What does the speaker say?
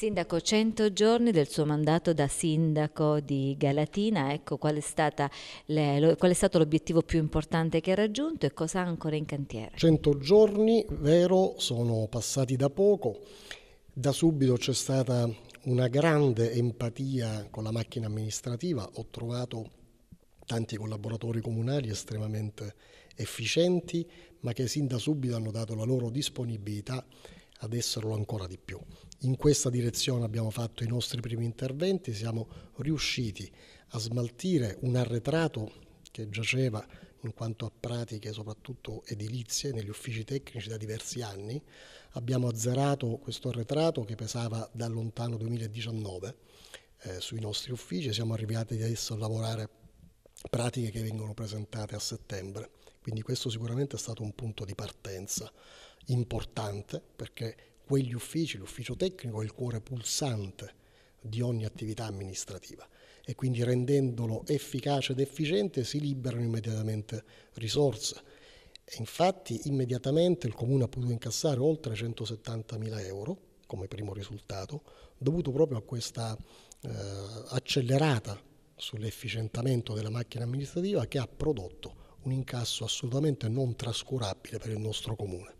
Sindaco, 100 giorni del suo mandato da sindaco di Galatina, ecco qual è, le, qual è stato l'obiettivo più importante che ha raggiunto e cosa ha ancora in cantiere? 100 giorni, vero, sono passati da poco, da subito c'è stata una grande empatia con la macchina amministrativa, ho trovato tanti collaboratori comunali estremamente efficienti, ma che sin da subito hanno dato la loro disponibilità ad esserlo ancora di più. In questa direzione abbiamo fatto i nostri primi interventi, siamo riusciti a smaltire un arretrato che giaceva in quanto a pratiche soprattutto edilizie negli uffici tecnici da diversi anni. Abbiamo azzerato questo arretrato che pesava da lontano 2019 eh, sui nostri uffici, e siamo arrivati adesso a lavorare pratiche che vengono presentate a settembre. Quindi questo sicuramente è stato un punto di partenza importante perché quegli uffici, l'ufficio tecnico è il cuore pulsante di ogni attività amministrativa e quindi rendendolo efficace ed efficiente si liberano immediatamente risorse. E infatti immediatamente il Comune ha potuto incassare oltre 170.000 euro come primo risultato, dovuto proprio a questa eh, accelerata sull'efficientamento della macchina amministrativa che ha prodotto un incasso assolutamente non trascurabile per il nostro comune.